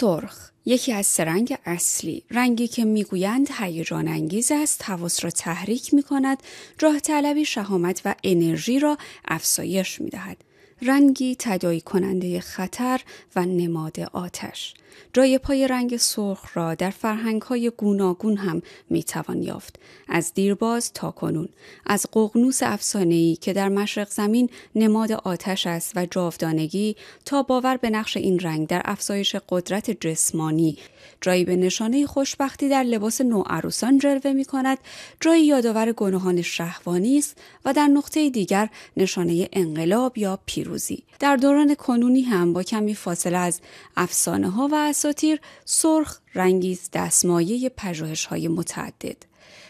سرخ یکی از سرنگ اصلی رنگی که میگویند هیجان انگیز است حواس را تحریک می کند راه طلبی شهامت و انرژی را افزایش میدهد رنگی تدایی کننده خطر و نماد آتش. جای پای رنگ سرخ را در فرهنگ های گوناگون هم میتوان یافت. از دیرباز تا کنون. از قغنوس افسانه‌ای که در مشرق زمین نماد آتش است و جاودانگی تا باور به نقش این رنگ در افزایش قدرت جسمانی. جایی به نشانه خوشبختی در لباس نوعروسان جلوه می کند. جایی یادآور گناهان شهوانی است و در نقطه دیگر نشانه انقلاب یا پیروزی در دوران کنونی هم با کمی فاصله از افسانه ها و اساتیر سرخ رنگیز دستمایه پژوهش های متعدد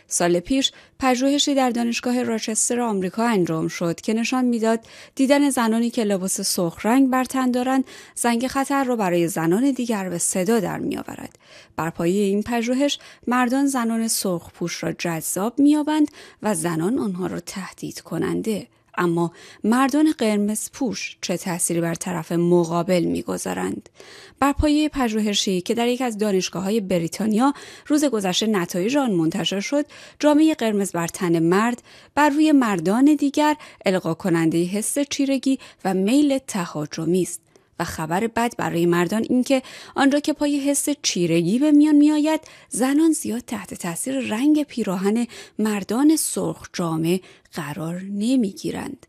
سال پیش پژوهشی در دانشگاه راچستر آمریکا انجام شد که نشان میداد دیدن زنانی که لباس سرخ رنگ بر تن دارند زنگ خطر را برای زنان دیگر به صدا در میآورد بر پایه این پژوهش مردان زنان سرخ پوش را جذاب مییابند و زنان آنها را تهدید کننده اما مردان قرمز پوش چه تأثیری بر طرف مقابل میگذارند بر پایه پژوهشی که در یک از دانشگاه های بریتانیا روز گذشته نتایج آن منتشر شد جامعه قرمز بر تن مرد بر روی مردان دیگر القا کننده حس چیرگی و میل تهاجمی است و خبر بد برای مردان اینکه آنجا که پای حس چیرگی به میان میآید زنان زیاد تحت تاثیر رنگ پیراهن مردان سرخ جامع قرار نمیگیرند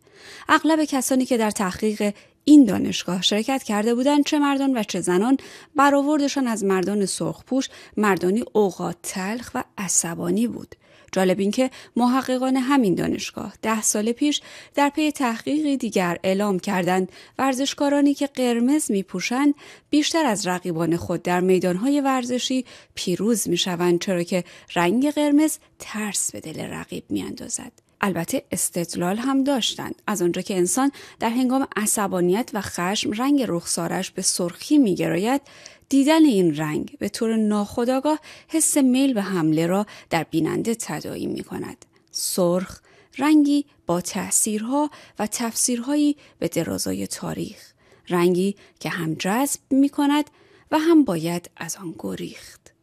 اغلب کسانی که در تحقیق این دانشگاه شرکت کرده بودند چه مردان و چه زنان برآوردشان از مردان سرخپوش مردانی اوقات تلخ و عصبانی بود جالب اینکه محققان همین دانشگاه ده سال پیش در پی تحقیقی دیگر اعلام کردند ورزشکارانی که قرمز میپوشند بیشتر از رقیبان خود در میدانهای ورزشی پیروز میشوند چرا که رنگ قرمز ترس به دل رقیب میاندازد البته استدلال هم داشتند از آنجا که انسان در هنگام عصبانیت و خشم رنگ رخسارش به سرخی میگراید دیدن این رنگ به طور ناخودآگاه حس میل به حمله را در بیننده تداعی می کند. سرخ رنگی با تأثیرها و تفسیرهایی به درازای تاریخ رنگی که هم جذب می کند و هم باید از آن گریخت.